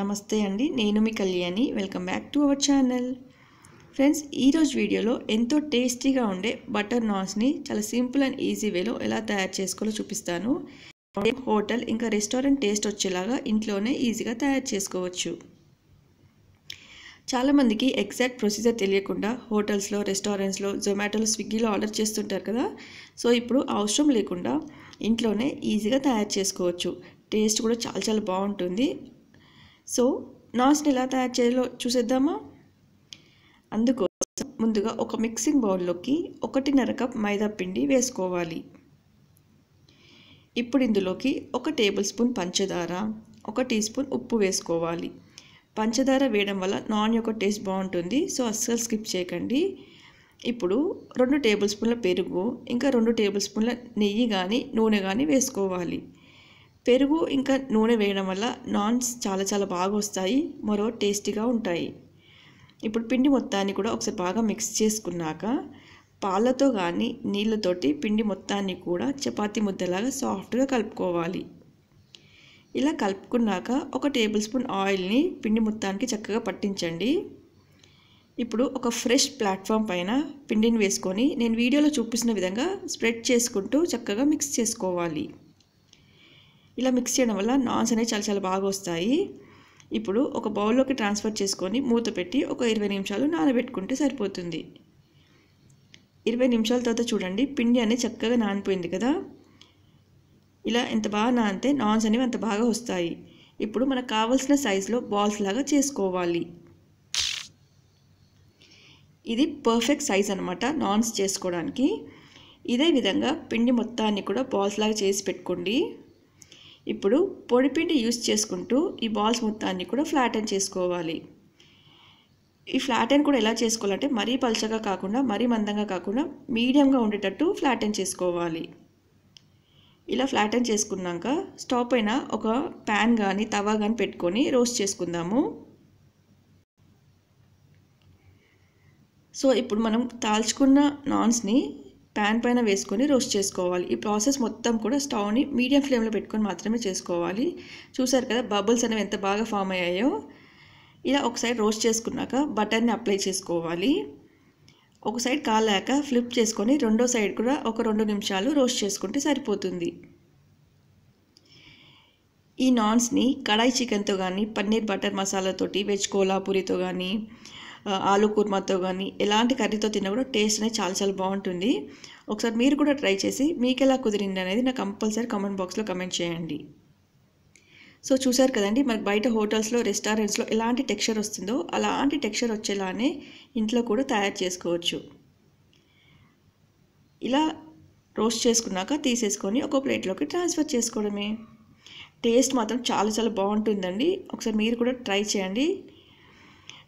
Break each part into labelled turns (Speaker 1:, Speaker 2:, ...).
Speaker 1: నమస్తే అండి నేను మీ Kalyani welcome back to our channel friends ఈరోజు వీడియోలో ఎంతో టేస్టీగా ఉండే బటర్ నాన్స్ని చాలా సింపుల్ అండ్ ఈజీ వేలో ఎలా తయారు చేసుకోవాలో చూపిస్తాను హోటల్ ఇంకా రెస్టారెంట్ టేస్ట్ వచ్చేలాగా ఇంట్లోనే ఈజీగా తయారు చేసుకోవచ్చు చాలామందికి ఎగ్జాక్ట్ ప్రొసీజర్ తెలియకుండా హోటల్స్లో రెస్టారెంట్స్లో జొమాటోలో స్విగ్గీలో ఆర్డర్ చేస్తుంటారు కదా సో ఇప్పుడు అవసరం లేకుండా ఇంట్లోనే ఈజీగా తయారు చేసుకోవచ్చు టేస్ట్ కూడా చాలా చాలా బాగుంటుంది సో నాస్ని ఎలా తయారు చేయాలో చూసేద్దామా అందుకోసం ముందుగా ఒక మిక్సింగ్ బౌల్లోకి ఒకటిన్నర కప్ మైదా పిండి వేసుకోవాలి ఇప్పుడు ఇందులోకి ఒక టేబుల్ స్పూన్ పంచదార ఒక టీ స్పూన్ ఉప్పు వేసుకోవాలి పంచదార వేయడం వల్ల నాన్ యొక్క టేస్ట్ బాగుంటుంది సో అస్సలు స్కిప్ చేయకండి ఇప్పుడు రెండు టేబుల్ స్పూన్ల పెరుగు ఇంకా రెండు టేబుల్ స్పూన్ల నెయ్యి కానీ నూనె కానీ వేసుకోవాలి పెరుగు ఇంకా నూనె వేయడం వల్ల నాన్స్ చాలా చాలా బాగా వస్తాయి మరో టేస్టీగా ఉంటాయి ఇప్పుడు పిండి మొత్తాన్ని కూడా ఒకసారి బాగా మిక్స్ చేసుకున్నాక పాలతో కానీ నీళ్ళతోటి పిండి మొత్తాన్ని కూడా చపాతీ ముద్దలాగా సాఫ్ట్గా కలుపుకోవాలి ఇలా కలుపుకున్నాక ఒక టేబుల్ స్పూన్ ఆయిల్ని పిండి మొత్తానికి చక్కగా పట్టించండి ఇప్పుడు ఒక ఫ్రెష్ ప్లాట్ఫామ్ పైన పిండిని వేసుకొని నేను వీడియోలో చూపిస్తున్న విధంగా స్ప్రెడ్ చేసుకుంటూ చక్కగా మిక్స్ చేసుకోవాలి ఇలా మిక్స్ చేయడం వల్ల నాన్స్ అనేవి చాలా చాలా బాగా వస్తాయి ఇప్పుడు ఒక బౌల్లోకి ట్రాన్స్ఫర్ చేసుకొని మూత పెట్టి ఒక ఇరవై నిమిషాలు నానబెట్టుకుంటే సరిపోతుంది ఇరవై నిమిషాల తర్వాత చూడండి పిండి అనేది చక్కగా నానిపోయింది కదా ఇలా ఎంత బాగా నానితే నాన్స్ అనేవి అంత బాగా వస్తాయి ఇప్పుడు మనకు కావాల్సిన సైజులో బాల్స్ లాగా చేసుకోవాలి ఇది పర్ఫెక్ట్ సైజ్ అనమాట నాన్స్ చేసుకోవడానికి ఇదే విధంగా పిండి మొత్తాన్ని కూడా బాల్స్ లాగా చేసి పెట్టుకోండి ఇప్పుడు పొడిపిండి యూస్ చేసుకుంటూ ఈ బాల్స్ మొత్తాన్ని కూడా ఫ్లాటన్ చేసుకోవాలి ఈ ఫ్లాటన్ కూడా ఎలా చేసుకోవాలంటే మరీ పలచగా కాకుండా మరీ మందంగా కాకుండా మీడియంగా ఉండేటట్టు ఫ్లాటన్ చేసుకోవాలి ఇలా ఫ్లాటన్ చేసుకున్నాక స్టవ్ పైన ఒక ప్యాన్ కానీ తవా కానీ పెట్టుకొని రోస్ట్ చేసుకుందాము సో ఇప్పుడు మనం తాల్చుకున్న నాన్స్ని ప్యాన్ పైన వేసుకొని రోస్ట్ చేసుకోవాలి ఈ ప్రాసెస్ మొత్తం కూడా స్టవ్ని మీడియం ఫ్లేమ్లో పెట్టుకొని మాత్రమే చేసుకోవాలి చూసారు కదా బబుల్స్ అనేవి ఎంత బాగా ఫామ్ అయ్యాయో ఇలా ఒక సైడ్ రోస్ట్ చేసుకున్నాక బటర్ని అప్లై చేసుకోవాలి ఒక సైడ్ కాలాక ఫ్లిప్ చేసుకొని రెండో సైడ్ కూడా ఒక రెండు నిమిషాలు రోస్ట్ చేసుకుంటే సరిపోతుంది ఈ నాన్స్ని కడాయి చికెన్తో కానీ పన్నీర్ బటర్ మసాలాతోటి వెజ్ కోలా పూరితో కానీ ఆలు కుర్మాతో కానీ ఎలాంటి కర్రీతో తిన్నా కూడా టేస్ట్ అనేది చాలా చాలా బాగుంటుంది ఒకసారి మీరు కూడా ట్రై చేసి మీకు ఎలా కుదిరింది అనేది నాకు కంపల్సరీ కామెంట్ బాక్స్లో కమెంట్ చేయండి సో చూసారు కదండి మరి బయట హోటల్స్లో రెస్టారెంట్స్లో ఎలాంటి టెక్స్చర్ వస్తుందో అలాంటి టెక్స్చర్ వచ్చేలానే ఇంట్లో కూడా తయారు చేసుకోవచ్చు ఇలా రోస్ట్ చేసుకున్నాక తీసేసుకొని ఒక ప్లేట్లోకి ట్రాన్స్ఫర్ చేసుకోవడమే టేస్ట్ మాత్రం చాలా చాలా బాగుంటుందండి ఒకసారి మీరు కూడా ట్రై చేయండి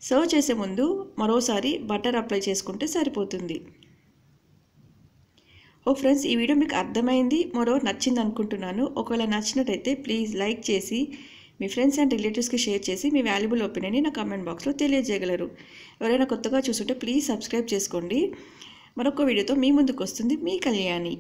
Speaker 1: సర్వ్ చేసే ముందు మరోసారి బటర్ అప్లై చేసుకుంటే సరిపోతుంది ఓ ఫ్రెండ్స్ ఈ వీడియో మీకు అర్థమైంది మరో నచ్చింది అనుకుంటున్నాను ఒకవేళ నచ్చినట్టయితే ప్లీజ్ లైక్ చేసి మీ ఫ్రెండ్స్ అండ్ రిలేటివ్స్కి షేర్ చేసి మీ వాల్యుబుల్ ఒపీనియన్ని నా కామెంట్ బాక్స్లో తెలియజేయగలరు ఎవరైనా కొత్తగా చూసుంటే ప్లీజ్ సబ్స్క్రైబ్ చేసుకోండి మరొక వీడియోతో మీ ముందుకు వస్తుంది మీ కళ్యాణి